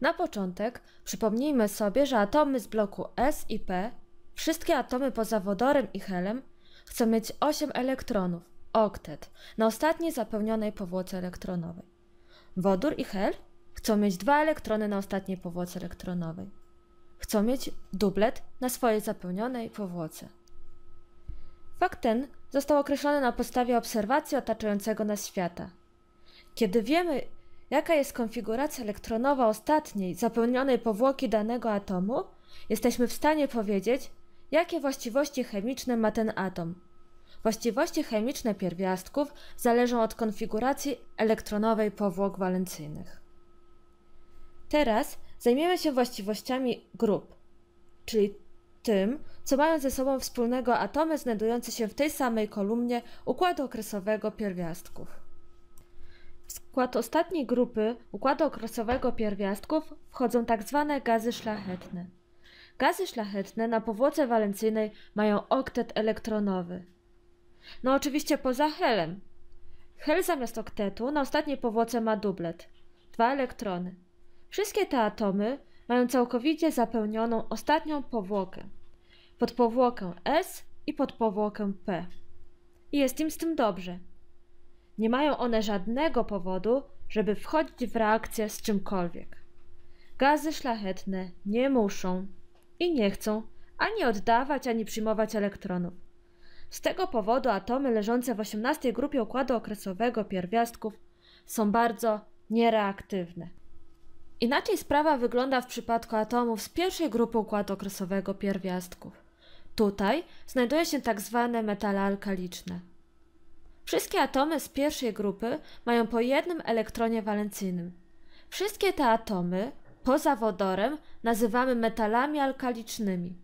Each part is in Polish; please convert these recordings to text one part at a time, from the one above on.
Na początek przypomnijmy sobie, że atomy z bloku S i P, wszystkie atomy poza wodorem i helem, chcą mieć 8 elektronów, oktet, na ostatniej zapełnionej powłoce elektronowej. Wodór i hel chcą mieć dwa elektrony na ostatniej powłoce elektronowej. Chcą mieć dublet na swojej zapełnionej powłoce. Fakt ten został określony na podstawie obserwacji otaczającego nas świata. Kiedy wiemy, jaka jest konfiguracja elektronowa ostatniej zapełnionej powłoki danego atomu, jesteśmy w stanie powiedzieć, jakie właściwości chemiczne ma ten atom. Właściwości chemiczne pierwiastków zależą od konfiguracji elektronowej powłok walencyjnych. Teraz zajmiemy się właściwościami grup, czyli tym, co mają ze sobą wspólnego atomy znajdujące się w tej samej kolumnie układu okresowego pierwiastków. W skład ostatniej grupy układu okresowego pierwiastków wchodzą tzw. Tak gazy szlachetne. Gazy szlachetne na powłoce walencyjnej mają oktet elektronowy. No oczywiście poza helem. Hel zamiast oktetu na ostatniej powłoce ma dublet, dwa elektrony. Wszystkie te atomy mają całkowicie zapełnioną ostatnią powłokę, podpowłokę S i podpowłokę P. I jest im z tym dobrze. Nie mają one żadnego powodu, żeby wchodzić w reakcję z czymkolwiek. Gazy szlachetne nie muszą i nie chcą ani oddawać, ani przyjmować elektronów. Z tego powodu atomy leżące w 18 grupie układu okresowego pierwiastków są bardzo niereaktywne. Inaczej sprawa wygląda w przypadku atomów z pierwszej grupy układu okresowego pierwiastków. Tutaj znajduje się tak zwane metale alkaliczne. Wszystkie atomy z pierwszej grupy mają po jednym elektronie walencyjnym. Wszystkie te atomy poza wodorem nazywamy metalami alkalicznymi.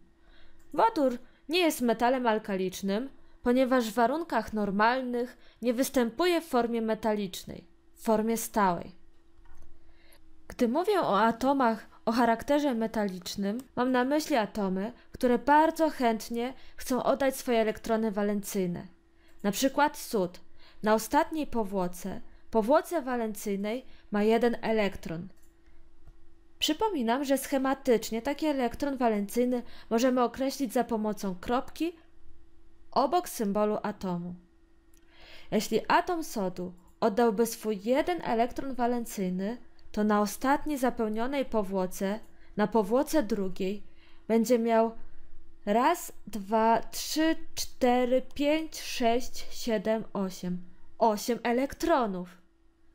Wodór nie jest metalem alkalicznym, ponieważ w warunkach normalnych nie występuje w formie metalicznej, w formie stałej. Gdy mówię o atomach o charakterze metalicznym, mam na myśli atomy, które bardzo chętnie chcą oddać swoje elektrony walencyjne. Na przykład sód. Na ostatniej powłoce, powłoce walencyjnej ma jeden elektron. Przypominam, że schematycznie taki elektron walencyjny możemy określić za pomocą kropki obok symbolu atomu. Jeśli atom sodu oddałby swój jeden elektron walencyjny, to na ostatniej zapełnionej powłoce, na powłoce drugiej, będzie miał Raz, dwa, trzy, cztery, pięć, sześć, siedem, osiem. Osiem elektronów.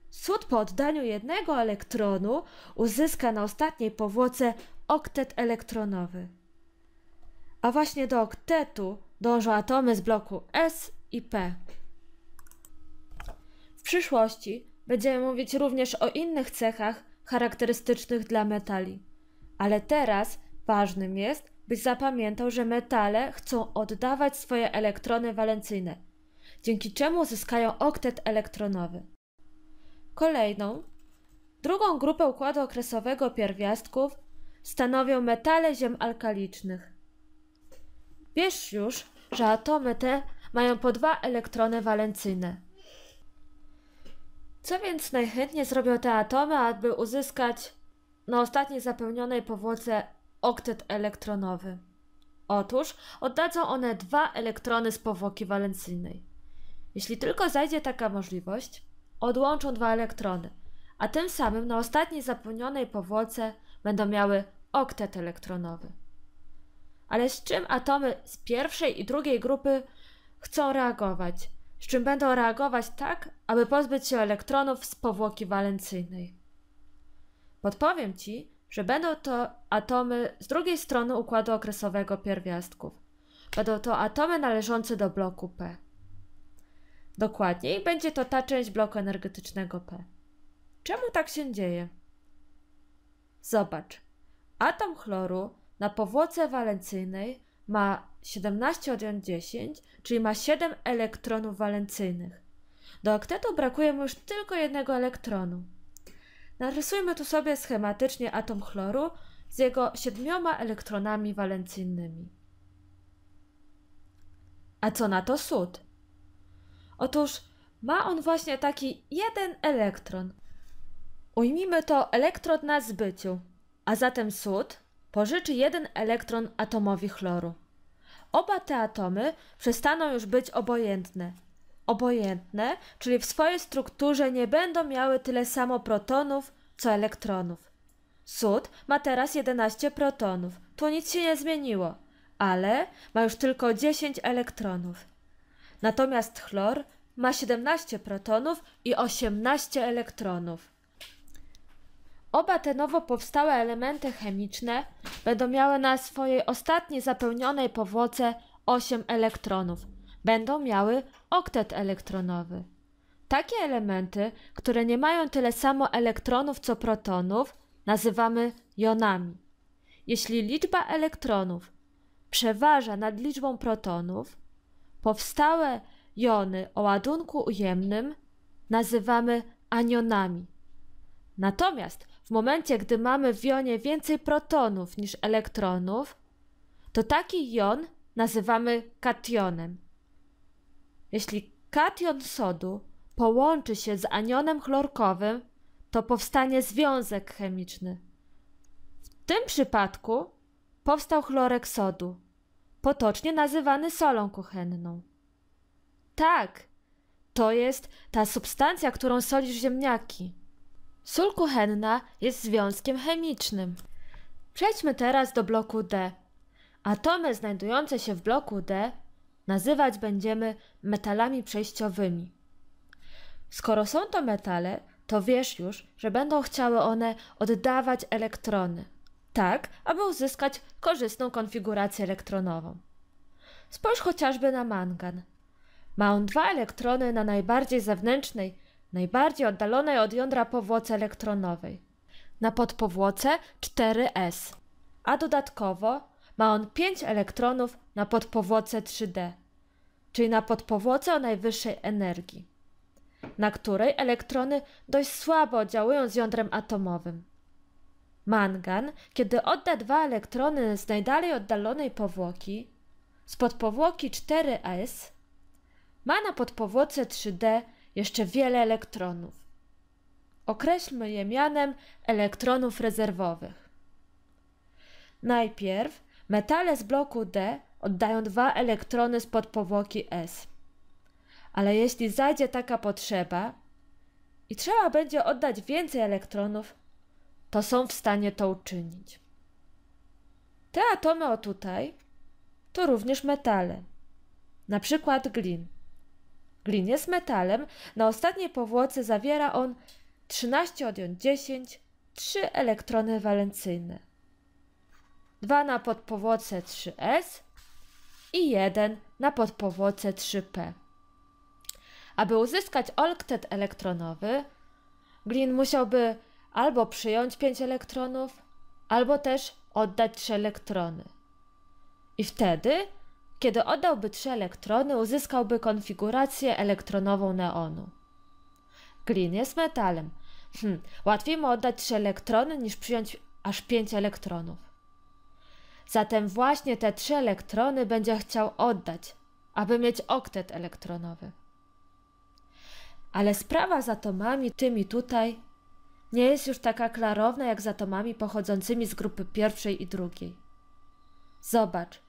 Sód po oddaniu jednego elektronu uzyska na ostatniej powłoce oktet elektronowy. A właśnie do oktetu dążą atomy z bloku S i P. W przyszłości będziemy mówić również o innych cechach charakterystycznych dla metali, ale teraz ważnym jest, by zapamiętał, że metale chcą oddawać swoje elektrony walencyjne, dzięki czemu uzyskają oktet elektronowy. Kolejną, drugą grupę układu okresowego pierwiastków stanowią metale ziem alkalicznych. Wiesz już, że atomy te mają po dwa elektrony walencyjne. Co więc najchętniej zrobią te atomy, aby uzyskać na ostatniej zapełnionej powłoce oktet elektronowy. Otóż oddadzą one dwa elektrony z powłoki walencyjnej. Jeśli tylko zajdzie taka możliwość, odłączą dwa elektrony, a tym samym na ostatniej zapełnionej powłoce będą miały oktet elektronowy. Ale z czym atomy z pierwszej i drugiej grupy chcą reagować? Z czym będą reagować tak, aby pozbyć się elektronów z powłoki walencyjnej? Podpowiem Ci, że będą to atomy z drugiej strony układu okresowego pierwiastków. Będą to atomy należące do bloku P. Dokładniej będzie to ta część bloku energetycznego P. Czemu tak się dzieje? Zobacz. Atom chloru na powłoce walencyjnej ma 17 odjąć 10, czyli ma 7 elektronów walencyjnych. Do oktetu brakuje mu już tylko jednego elektronu. Narysujmy tu sobie schematycznie atom chloru z jego siedmioma elektronami walencyjnymi. A co na to sód? Otóż ma on właśnie taki jeden elektron. Ujmijmy to elektron na zbyciu, a zatem sód pożyczy jeden elektron atomowi chloru. Oba te atomy przestaną już być obojętne obojętne, czyli w swojej strukturze nie będą miały tyle samo protonów, co elektronów. Sód ma teraz 11 protonów, tu nic się nie zmieniło, ale ma już tylko 10 elektronów. Natomiast chlor ma 17 protonów i 18 elektronów. Oba te nowo powstałe elementy chemiczne będą miały na swojej ostatniej zapełnionej powłoce 8 elektronów, będą miały oktet elektronowy. Takie elementy, które nie mają tyle samo elektronów co protonów, nazywamy jonami. Jeśli liczba elektronów przeważa nad liczbą protonów, powstałe jony o ładunku ujemnym nazywamy anionami. Natomiast w momencie, gdy mamy w jonie więcej protonów niż elektronów, to taki jon nazywamy kationem. Jeśli kation sodu połączy się z anionem chlorkowym, to powstanie związek chemiczny. W tym przypadku powstał chlorek sodu, potocznie nazywany solą kuchenną. Tak, to jest ta substancja, którą solisz ziemniaki. Sól kuchenna jest związkiem chemicznym. Przejdźmy teraz do bloku D. Atomy znajdujące się w bloku D nazywać będziemy metalami przejściowymi. Skoro są to metale, to wiesz już, że będą chciały one oddawać elektrony, tak aby uzyskać korzystną konfigurację elektronową. Spójrz chociażby na mangan. Ma on dwa elektrony na najbardziej zewnętrznej, najbardziej oddalonej od jądra powłoce elektronowej. Na podpowłoce 4s. A dodatkowo ma on 5 elektronów na podpowłoce 3D, czyli na podpowłoce o najwyższej energii, na której elektrony dość słabo oddziałują z jądrem atomowym. Mangan, kiedy odda dwa elektrony z najdalej oddalonej powłoki, z podpowłoki 4S, ma na podpowłoce 3D jeszcze wiele elektronów. Określmy je mianem elektronów rezerwowych. Najpierw Metale z bloku D oddają dwa elektrony spod powłoki S. Ale jeśli zajdzie taka potrzeba i trzeba będzie oddać więcej elektronów, to są w stanie to uczynić. Te atomy o tutaj to również metale, na przykład glin. Glin jest metalem, na ostatniej powłoce zawiera on 13 odjąć 10, 3 elektrony walencyjne. 2 na podpowłoce 3S i 1 na podpowłoce 3P. Aby uzyskać oktet elektronowy, Glin musiałby albo przyjąć 5 elektronów, albo też oddać 3 elektrony. I wtedy, kiedy oddałby 3 elektrony, uzyskałby konfigurację elektronową neonu. Glin jest metalem. Hm, łatwiej mu oddać 3 elektrony niż przyjąć aż 5 elektronów. Zatem właśnie te trzy elektrony będzie chciał oddać, aby mieć oktet elektronowy. Ale sprawa z atomami tymi tutaj nie jest już taka klarowna jak z atomami pochodzącymi z grupy pierwszej i drugiej. Zobacz,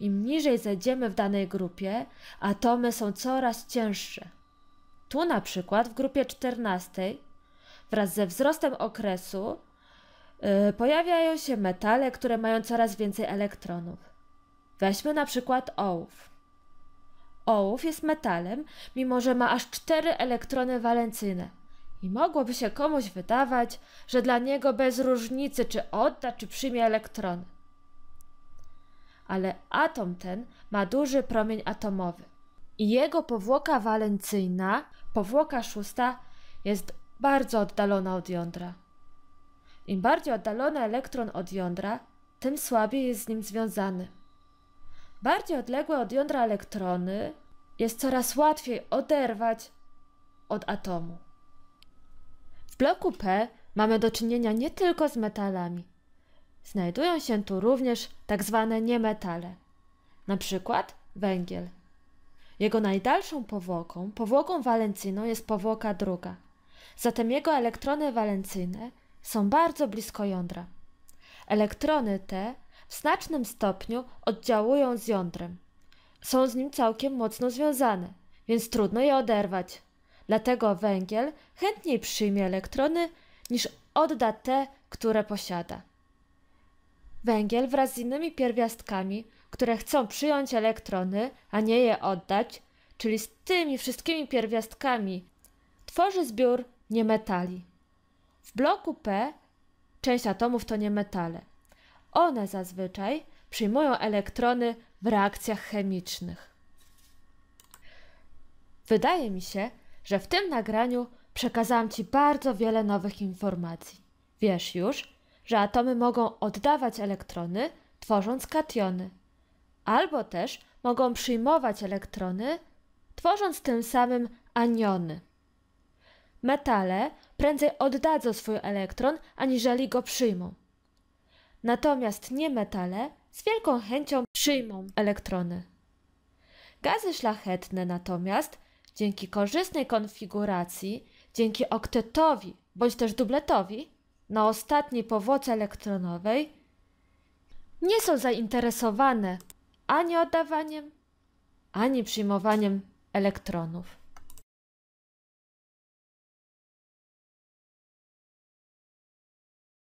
im niżej zejdziemy w danej grupie, atomy są coraz cięższe. Tu na przykład w grupie 14 wraz ze wzrostem okresu Y, pojawiają się metale, które mają coraz więcej elektronów. Weźmy na przykład ołów. Ołów jest metalem, mimo że ma aż cztery elektrony walencyjne. I mogłoby się komuś wydawać, że dla niego bez różnicy, czy odda, czy przyjmie elektrony. Ale atom ten ma duży promień atomowy. I jego powłoka walencyjna, powłoka szósta, jest bardzo oddalona od jądra. Im bardziej oddalony elektron od jądra, tym słabiej jest z nim związany. Bardziej odległe od jądra elektrony jest coraz łatwiej oderwać od atomu. W bloku P mamy do czynienia nie tylko z metalami. Znajdują się tu również tak zwane niemetale, na przykład węgiel. Jego najdalszą powłoką, powłoką walencyjną jest powłoka druga. Zatem jego elektrony walencyjne są bardzo blisko jądra. Elektrony te w znacznym stopniu oddziałują z jądrem. Są z nim całkiem mocno związane, więc trudno je oderwać. Dlatego węgiel chętniej przyjmie elektrony niż odda te, które posiada. Węgiel wraz z innymi pierwiastkami, które chcą przyjąć elektrony, a nie je oddać, czyli z tymi wszystkimi pierwiastkami, tworzy zbiór niemetali. W bloku P część atomów to nie metale. One zazwyczaj przyjmują elektrony w reakcjach chemicznych. Wydaje mi się, że w tym nagraniu przekazałam Ci bardzo wiele nowych informacji. Wiesz już, że atomy mogą oddawać elektrony, tworząc kationy, albo też mogą przyjmować elektrony, tworząc tym samym aniony. Metale prędzej oddadzą swój elektron, aniżeli go przyjmą. Natomiast niemetale z wielką chęcią przyjmą elektrony. Gazy szlachetne natomiast, dzięki korzystnej konfiguracji, dzięki oktetowi bądź też dubletowi na ostatniej powłoce elektronowej, nie są zainteresowane ani oddawaniem, ani przyjmowaniem elektronów.